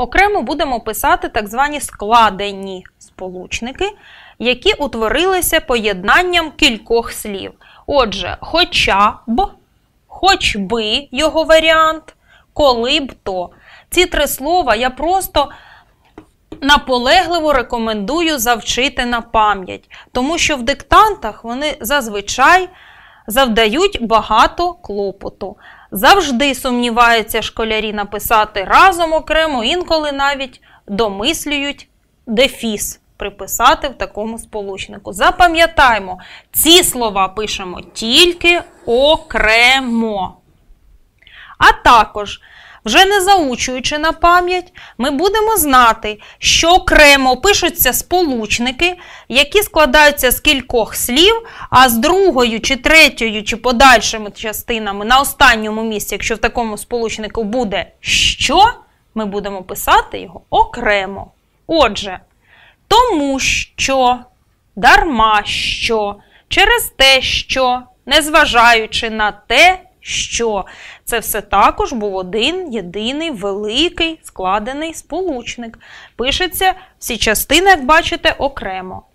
Окремо будемо писати так звані складені сполучники, які утворилися поєднанням кількох слів. Отже, хоча б, хоч би його варіант, коли б то. Ці три слова я просто наполегливо рекомендую завчити на пам'ять, тому що в диктантах вони зазвичай завдають багато клопоту. Завжди сумніваються школярі написати разом окремо, інколи навіть домислюють дефіс приписати в такому сполучнику. Запам'ятаймо, ці слова пишемо тільки окремо. А також, вже не заучуючи на пам'ять, ми будемо знати, що окремо пишуться сполучники, які складаються з кількох слів, а з другою, чи третьою, чи подальшими частинами на останньому місці, якщо в такому сполучнику буде що, ми будемо писати його окремо. Отже, тому що, дарма що, через те, що, незважаючи на те, що це все також був один єдиний великий складений сполучник. Пишеться всі частини, як бачите, окремо.